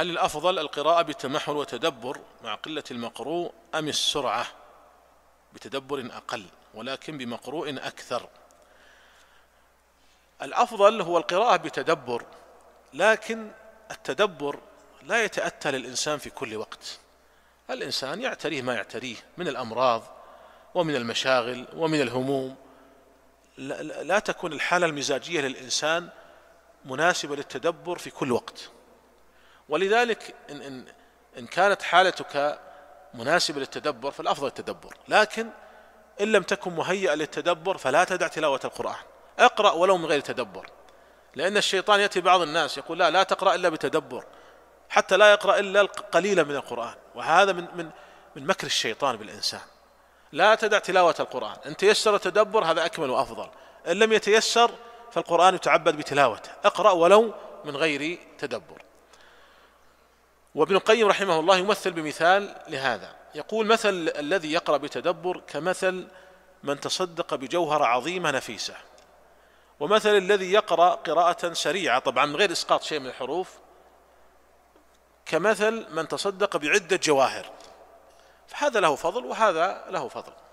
هل الأفضل القراءة بتمحل وتدبر مع قلة المقروء أم السرعة بتدبر أقل ولكن بمقروء أكثر الأفضل هو القراءة بتدبر لكن التدبر لا يتأتى للإنسان في كل وقت الإنسان يعتريه ما يعتريه من الأمراض ومن المشاغل ومن الهموم لا تكون الحالة المزاجية للإنسان مناسبة للتدبر في كل وقت ولذلك إن, إن, إن كانت حالتك مناسبة للتدبر فالأفضل التدبر لكن إن لم تكن مهيئة للتدبر فلا تدع تلاوة القرآن اقرأ ولو من غير تدبر لأن الشيطان يأتي بعض الناس يقول لا لا تقرأ إلا بتدبر حتى لا يقرأ إلا قليلا من القرآن وهذا من من من مكر الشيطان بالإنسان لا تدع تلاوة القرآن إن تيسر التدبر هذا أكمل وأفضل إن لم يتيسر فالقرآن يتعبد بتلاوته اقرأ ولو من غير تدبر وابن القيم رحمه الله يمثل بمثال لهذا يقول مثل الذي يقرأ بتدبر كمثل من تصدق بجوهرة عظيمة نفيسة ومثل الذي يقرأ قراءة سريعة طبعا من غير إسقاط شيء من الحروف كمثل من تصدق بعدة جواهر فهذا له فضل وهذا له فضل